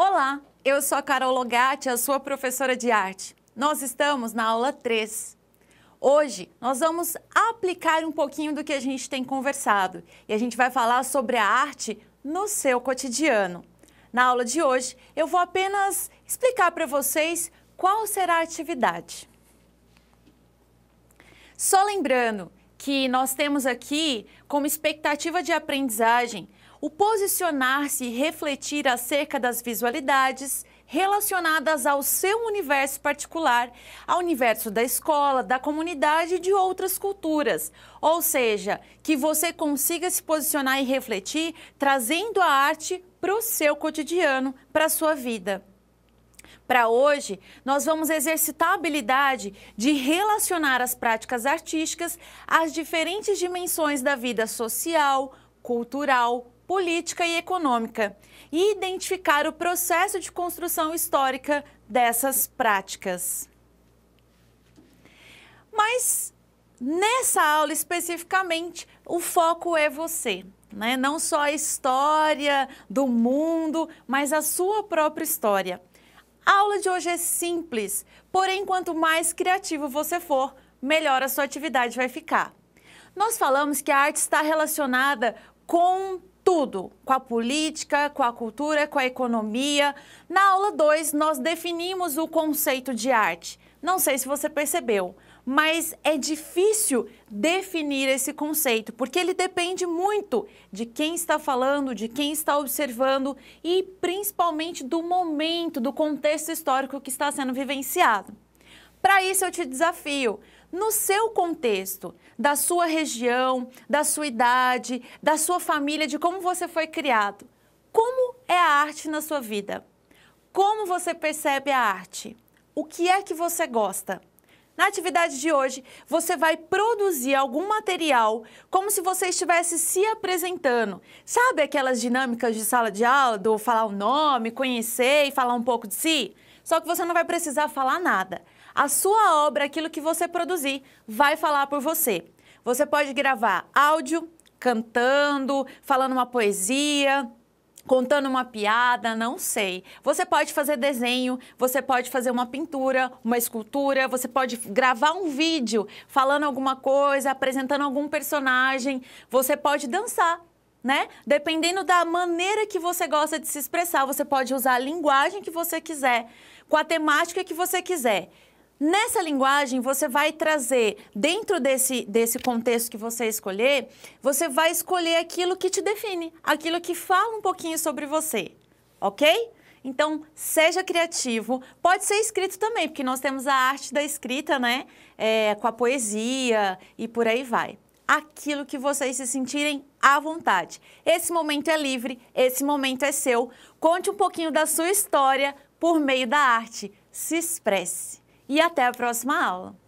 Olá, eu sou a Carol Logatti, a sua professora de arte. Nós estamos na aula 3. Hoje nós vamos aplicar um pouquinho do que a gente tem conversado e a gente vai falar sobre a arte no seu cotidiano. Na aula de hoje, eu vou apenas explicar para vocês qual será a atividade. Só lembrando que nós temos aqui como expectativa de aprendizagem o posicionar-se e refletir acerca das visualidades relacionadas ao seu universo particular, ao universo da escola, da comunidade e de outras culturas. Ou seja, que você consiga se posicionar e refletir, trazendo a arte para o seu cotidiano, para a sua vida. Para hoje, nós vamos exercitar a habilidade de relacionar as práticas artísticas às diferentes dimensões da vida social, cultural, política e econômica e identificar o processo de construção histórica dessas práticas. Mas nessa aula especificamente, o foco é você. Né? Não só a história do mundo, mas a sua própria história. A aula de hoje é simples, porém, quanto mais criativo você for, melhor a sua atividade vai ficar. Nós falamos que a arte está relacionada com tudo, com a política, com a cultura, com a economia. Na aula 2, nós definimos o conceito de arte. Não sei se você percebeu, mas é difícil definir esse conceito, porque ele depende muito de quem está falando, de quem está observando e principalmente do momento, do contexto histórico que está sendo vivenciado. Para isso, eu te desafio no seu contexto, da sua região, da sua idade, da sua família, de como você foi criado. Como é a arte na sua vida? Como você percebe a arte? O que é que você gosta? Na atividade de hoje, você vai produzir algum material como se você estivesse se apresentando. Sabe aquelas dinâmicas de sala de aula, do falar o nome, conhecer e falar um pouco de si? Só que você não vai precisar falar nada. A sua obra, aquilo que você produzir, vai falar por você. Você pode gravar áudio, cantando, falando uma poesia, contando uma piada, não sei. Você pode fazer desenho, você pode fazer uma pintura, uma escultura, você pode gravar um vídeo falando alguma coisa, apresentando algum personagem, você pode dançar né? Dependendo da maneira que você gosta de se expressar, você pode usar a linguagem que você quiser, com a temática que você quiser. Nessa linguagem, você vai trazer, dentro desse, desse contexto que você escolher, você vai escolher aquilo que te define, aquilo que fala um pouquinho sobre você, ok? Então, seja criativo. Pode ser escrito também, porque nós temos a arte da escrita, né? É, com a poesia e por aí vai aquilo que vocês se sentirem à vontade. Esse momento é livre, esse momento é seu. Conte um pouquinho da sua história por meio da arte. Se expresse. E até a próxima aula.